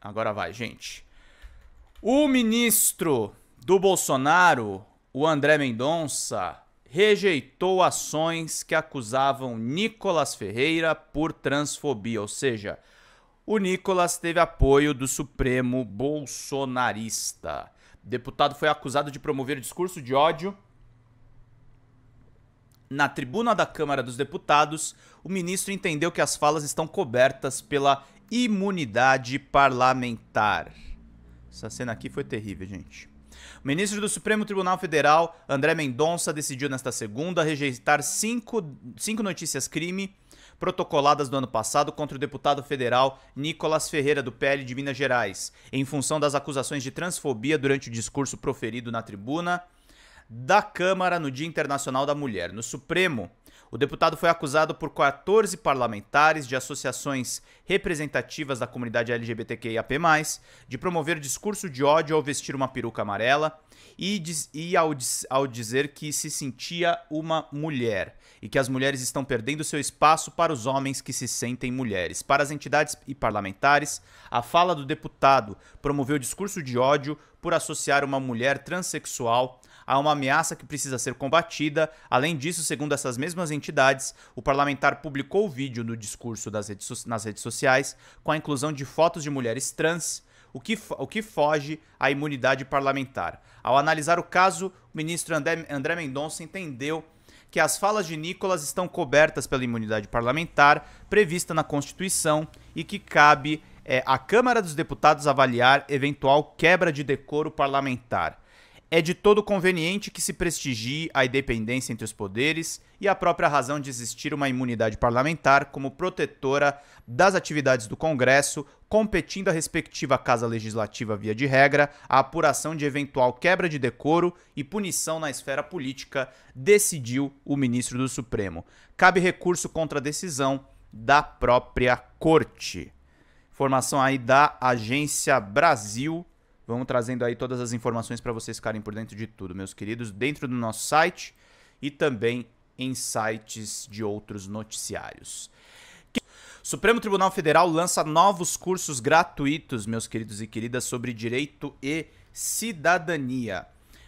Agora vai, gente. O ministro do Bolsonaro, o André Mendonça, rejeitou ações que acusavam Nicolas Ferreira por transfobia, ou seja, o Nicolas teve apoio do Supremo bolsonarista. O deputado foi acusado de promover discurso de ódio. Na tribuna da Câmara dos Deputados, o ministro entendeu que as falas estão cobertas pela imunidade parlamentar. Essa cena aqui foi terrível, gente. O ministro do Supremo Tribunal Federal, André Mendonça, decidiu nesta segunda rejeitar cinco, cinco notícias crime protocoladas do ano passado contra o deputado federal Nicolas Ferreira, do PL de Minas Gerais, em função das acusações de transfobia durante o discurso proferido na tribuna da Câmara no Dia Internacional da Mulher. No Supremo, o deputado foi acusado por 14 parlamentares de associações representativas da comunidade LGBTQIAP+, de promover discurso de ódio ao vestir uma peruca amarela e, diz, e ao, ao dizer que se sentia uma mulher e que as mulheres estão perdendo seu espaço para os homens que se sentem mulheres. Para as entidades e parlamentares, a fala do deputado promoveu discurso de ódio por associar uma mulher transexual há uma ameaça que precisa ser combatida. Além disso, segundo essas mesmas entidades, o parlamentar publicou o vídeo no discurso redes, nas redes sociais com a inclusão de fotos de mulheres trans, o que, o que foge à imunidade parlamentar. Ao analisar o caso, o ministro André, André Mendonça entendeu que as falas de Nicolas estão cobertas pela imunidade parlamentar prevista na Constituição e que cabe é, à Câmara dos Deputados avaliar eventual quebra de decoro parlamentar. É de todo conveniente que se prestigie a independência entre os poderes e a própria razão de existir uma imunidade parlamentar como protetora das atividades do Congresso, competindo à respectiva Casa Legislativa, via de regra, a apuração de eventual quebra de decoro e punição na esfera política, decidiu o ministro do Supremo. Cabe recurso contra a decisão da própria Corte. Informação aí da Agência Brasil Vamos trazendo aí todas as informações para vocês ficarem por dentro de tudo, meus queridos, dentro do nosso site e também em sites de outros noticiários. Supremo Tribunal Federal lança novos cursos gratuitos, meus queridos e queridas, sobre direito e cidadania.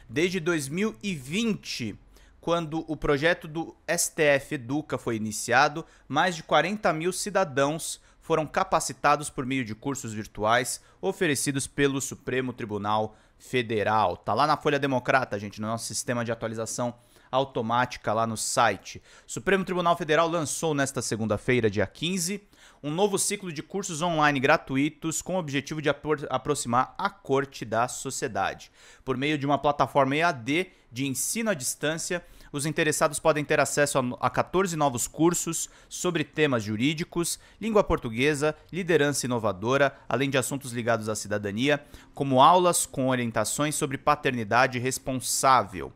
Desde 2020, quando o projeto do STF Educa foi iniciado, mais de 40 mil cidadãos foram capacitados por meio de cursos virtuais oferecidos pelo Supremo Tribunal Federal. Tá lá na Folha Democrata, gente, no nosso sistema de atualização automática lá no site. O Supremo Tribunal Federal lançou nesta segunda-feira, dia 15, um novo ciclo de cursos online gratuitos com o objetivo de aproximar a corte da sociedade, por meio de uma plataforma EAD de ensino à distância os interessados podem ter acesso a 14 novos cursos sobre temas jurídicos, língua portuguesa, liderança inovadora, além de assuntos ligados à cidadania, como aulas com orientações sobre paternidade responsável.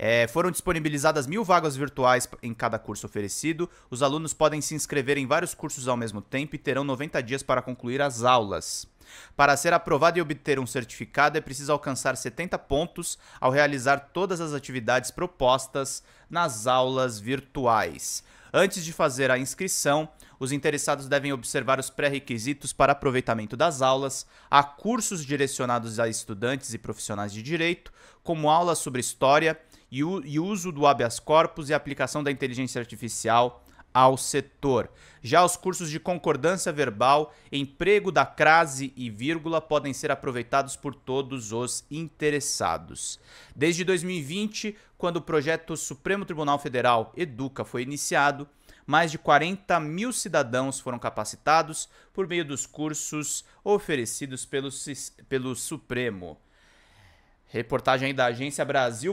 É, foram disponibilizadas mil vagas virtuais em cada curso oferecido. Os alunos podem se inscrever em vários cursos ao mesmo tempo e terão 90 dias para concluir as aulas. Para ser aprovado e obter um certificado, é preciso alcançar 70 pontos ao realizar todas as atividades propostas nas aulas virtuais. Antes de fazer a inscrição, os interessados devem observar os pré-requisitos para aproveitamento das aulas. Há cursos direcionados a estudantes e profissionais de direito, como aulas sobre história e, uso do habeas corpus e aplicação da inteligência artificial ao setor. Já os cursos de concordância verbal, emprego da crase e vírgula podem ser aproveitados por todos os interessados. Desde 2020, quando o projeto Supremo Tribunal Federal Educa foi iniciado, mais de 40 mil cidadãos foram capacitados por meio dos cursos oferecidos pelo, pelo Supremo. Reportagem da Agência Brasil.